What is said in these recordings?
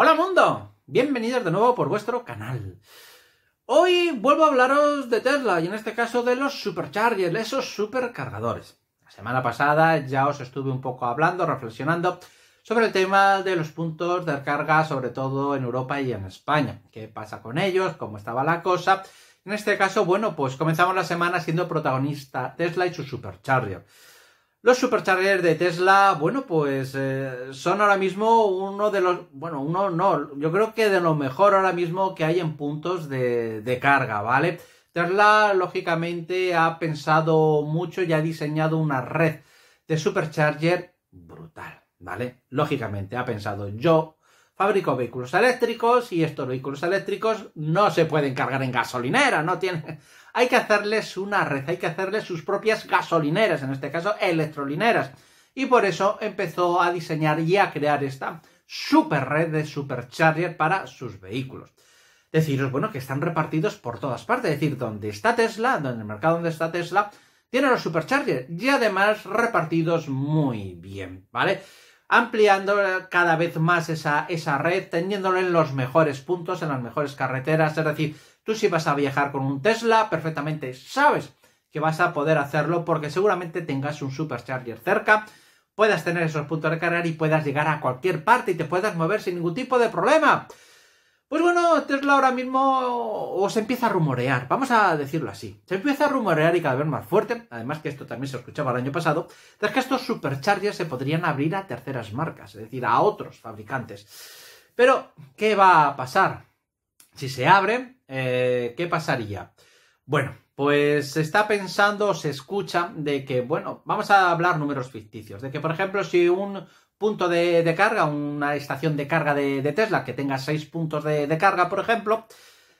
Hola mundo, bienvenidos de nuevo por vuestro canal. Hoy vuelvo a hablaros de Tesla y en este caso de los superchargers, esos supercargadores. La semana pasada ya os estuve un poco hablando, reflexionando sobre el tema de los puntos de carga, sobre todo en Europa y en España. ¿Qué pasa con ellos? ¿Cómo estaba la cosa? En este caso, bueno, pues comenzamos la semana siendo protagonista Tesla y su supercharger. Los superchargers de Tesla, bueno, pues eh, son ahora mismo uno de los, bueno, uno no, yo creo que de lo mejor ahora mismo que hay en puntos de, de carga, ¿vale? Tesla, lógicamente, ha pensado mucho y ha diseñado una red de supercharger brutal, ¿vale? Lógicamente, ha pensado, yo fabrico vehículos eléctricos y estos vehículos eléctricos no se pueden cargar en gasolinera, no tienen hay que hacerles una red, hay que hacerles sus propias gasolineras, en este caso electrolineras. Y por eso empezó a diseñar y a crear esta super red de supercharger para sus vehículos. Deciros, bueno, que están repartidos por todas partes, es decir, donde está Tesla, donde el mercado donde está Tesla, tiene los superchargers y además repartidos muy bien, ¿vale? ampliando cada vez más esa, esa red, teniéndolo en los mejores puntos, en las mejores carreteras. Es decir, tú si vas a viajar con un Tesla, perfectamente sabes que vas a poder hacerlo porque seguramente tengas un supercharger cerca, puedas tener esos puntos de carga y puedas llegar a cualquier parte y te puedas mover sin ningún tipo de problema. Pues bueno, Tesla ahora mismo Os se empieza a rumorear, vamos a decirlo así. Se empieza a rumorear y cada vez más fuerte, además que esto también se escuchaba el año pasado, de que estos superchargers se podrían abrir a terceras marcas, es decir, a otros fabricantes. Pero, ¿qué va a pasar? Si se abren, eh, ¿qué pasaría? Bueno, pues se está pensando o se escucha de que, bueno, vamos a hablar números ficticios, de que, por ejemplo, si un punto de, carga, una estación de carga de, Tesla que tenga seis puntos de, de, carga, por ejemplo,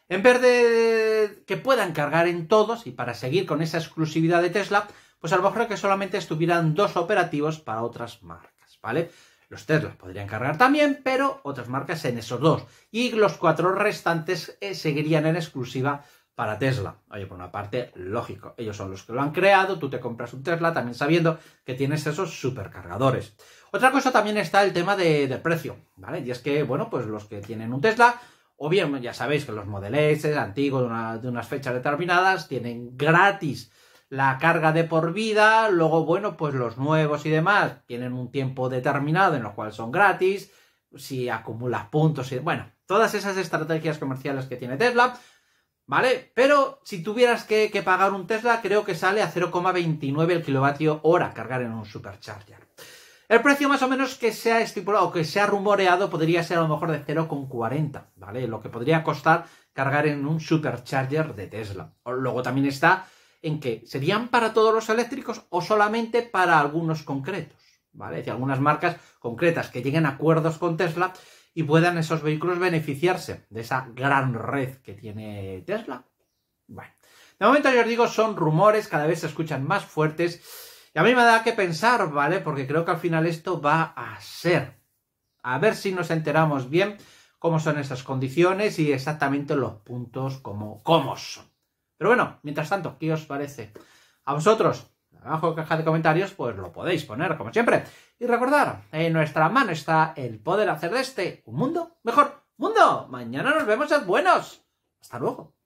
en vez de que puedan cargar en todos y para seguir con esa exclusividad de Tesla, pues a lo mejor que solamente estuvieran dos operativos para otras marcas, ¿vale? Los Tesla podrían cargar también, pero otras marcas en esos dos. Y los cuatro restantes eh, seguirían en exclusiva para Tesla. Oye, por una parte, lógico. Ellos son los que lo han creado, tú te compras un Tesla también sabiendo que tienes esos supercargadores. Otra cosa también está el tema de, precio, ¿vale? Y es que, bueno, pues los que tienen un Tesla, o bien ya sabéis que los modelos antiguos de, unas fechas determinadas tienen gratis la carga de por vida, luego, bueno, pues los nuevos y demás tienen un tiempo determinado en lo cual son gratis, si acumulas puntos y... Bueno, todas esas estrategias comerciales que tiene Tesla, ¿Vale? Pero si tuvieras que, pagar un Tesla, creo que sale a 0,29 el kilovatio hora cargar en un supercharger. El precio más o menos que se ha estipulado o que se ha rumoreado podría ser a lo mejor de 0,40, ¿vale? Lo que podría costar cargar en un supercharger de Tesla. Luego también está en que serían para todos los eléctricos o solamente para algunos concretos, ¿vale? Es decir, algunas marcas concretas que lleguen a acuerdos con Tesla y puedan esos vehículos beneficiarse de esa gran red que tiene Tesla. Bueno, de momento yo os digo, son rumores, cada vez se escuchan más fuertes y a mí me da que pensar, ¿vale? Porque creo que al final esto va a ser. A ver si nos enteramos bien cómo son esas condiciones y exactamente los puntos como cómo son. Pero bueno, mientras tanto, ¿qué os parece? A vosotros, abajo caja de comentarios, pues lo podéis poner, como siempre. Y recordar, en nuestra mano está el poder hacer de este un mundo mejor. ¡Mundo! Mañana nos vemos, es buenos. Hasta luego.